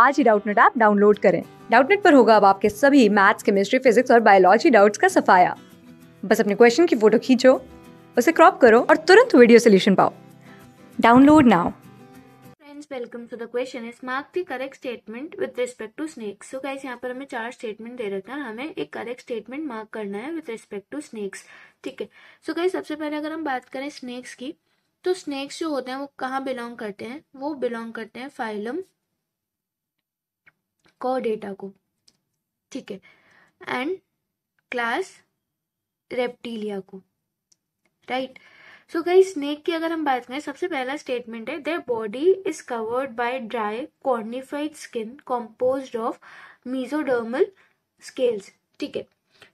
आज ही Doubtnut app download करें डाउटनेट पर होगा अब आपके सभी मैथ्स केमिस्ट्री फिजिक्स और बायोलॉजी डाउट्स का सफाया बस अपने क्वेश्चन की फोटो खींचो उसे क्रॉप करो और तुरंत वीडियो सोल्यूशन पाओ download now welcome to the question is mark the correct statement with respect to snakes so guys यहाँ पर हमें चार स्टेटमेंट दे रखा है हमें एक करेक्ट स्टेटमेंट मार्क करना है विद रिस्पेक्ट टू स्नेक्स ठीक है सो गाइस सबसे पहले अगर हम बात करें स्नेक्स की तो स्नेक्स जो होते हैं वो कहाँ बिलोंग करते हैं वो बिलोंग करते हैं फाइलम को डेटा को ठीक है एंड क्लास रेप्टीलिया को राइट सो गई स्नेक की अगर हम बात करें सबसे पहला स्टेटमेंट है their body is covered by dry cornified skin compose of mesodermal scales ठीक है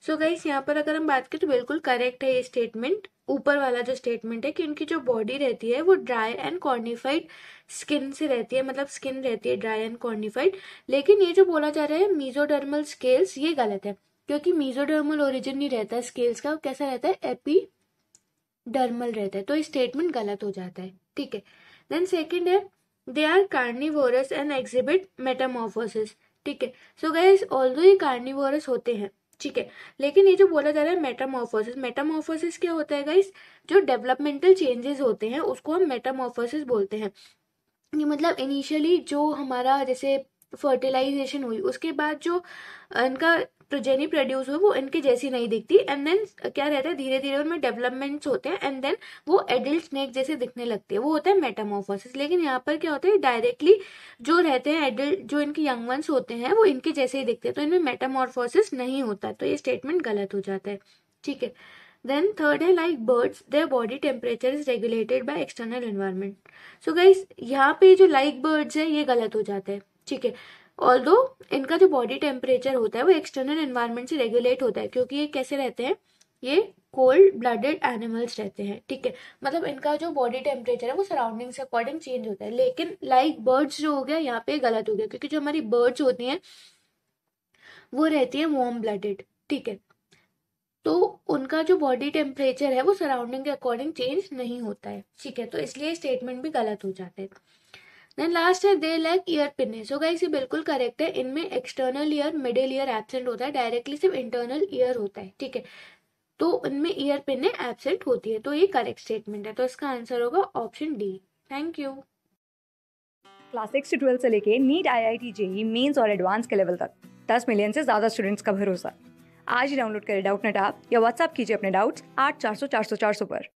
सो गाइस यहाँ पर अगर हम बात करें तो बिल्कुल करेक्ट है ये स्टेटमेंट ऊपर वाला जो स्टेटमेंट है कि उनकी जो बॉडी रहती है वो ड्राई एंड कॉर्निफाइड स्किन से रहती है मतलब स्किन रहती है ड्राई एंड कॉर्निफाइड लेकिन ये जो बोला जा रहा है मीजोडर्मल स्केल्स ये गलत है क्योंकि मीजोडर्मल ओरिजिन नहीं रहता है स्केल्स का कैसा रहता है एपी डर्मल रहता है तो ये स्टेटमेंट गलत हो जाता है ठीक है देन सेकेंड है they are carnivorous and exhibit metamorphosis ठीक है सो गए ऑल्दो ये कार्निवोरस होते हैं ठीक है लेकिन ये जो बोला जा रहा है मेटामोफोसिस मेटामोफोसिस क्या होता है गाइस जो डेवलपमेंटल चेंजेस होते हैं उसको हम मेटामोफोसिस बोलते हैं ये मतलब इनिशियली जो हमारा जैसे फर्टिलाइजेशन हुई उसके बाद जो इनका प्रोजेनी प्रोड्यूस हुआ वो इनके जैसी नहीं दिखती एंड देन क्या रहता है धीरे धीरे उनमें डेवलपमेंट्स होते हैं एंड देन वो एडल्ट स्नेक जैसे दिखने लगते हैं वो होता है मेटामोफोसिस लेकिन यहाँ पर क्या होता है डायरेक्टली जो रहते हैं एडल्ट जो इनके यंग वंस होते हैं वो इनके जैसे ही दिखते हैं तो इनमें मेटामोफोसिस नहीं होता तो ये स्टेटमेंट गलत हो जाता है ठीक है देन थर्ड है like birds their body temperature is regulated by external environment so guys यहाँ पे जो लाइक बर्ड्स है ये गलत हो जाते हैं ठीक है ऑल दो इनका जो बॉडी टेम्परेचर होता है वो एक्सटर्नल इन्वायरमेंट से रेगुलेट होता है क्योंकि ये कैसे रहते हैं ये कोल्ड ब्लडेड एनिमल्स रहते हैं ठीक है मतलब इनका जो बॉडी टेम्परेचर है वो सराउंडिंग से अकॉर्डिंग चेंज होता है लेकिन लाइक like बर्ड्स जो हो गया यहाँ पे गलत हो गया क्योंकि जो हमारी बर्ड्स होती हैं वो रहती है वार्म ब्लडेड ठीक है तो उनका जो बॉडी टेम्परेचर है वो सराउंडिंग के अकॉर्डिंग चेंज नहीं होता है ठीक है तो इसलिए स्टेटमेंट भी गलत हो जाते हैं देन लास्ट है they lack ear pinnae so guys ये बिल्कुल करेक्ट है इनमें external ear middle ear absent होता है डायरेक्टली सिर्फ इंटरनल ईयर होता है ठीक है तो इनमें ईयर पिनने एबसेंट होती है तो ये करेक्ट स्टेटमेंट है तो इसका आंसर होगा option D thank you class six से ट्वेल्थ से लेके NEET I I T JEE mains और एडवांस के लेवल तक दस मिलियन से ज़्यादा स्टूडेंट्स का भरोसा आज ही डाउनलोड करें डाउट नेट आप या व्हाट्सअप कीजिए अपने डाउट्स आठ चार सौ चार सौ चार सौ पर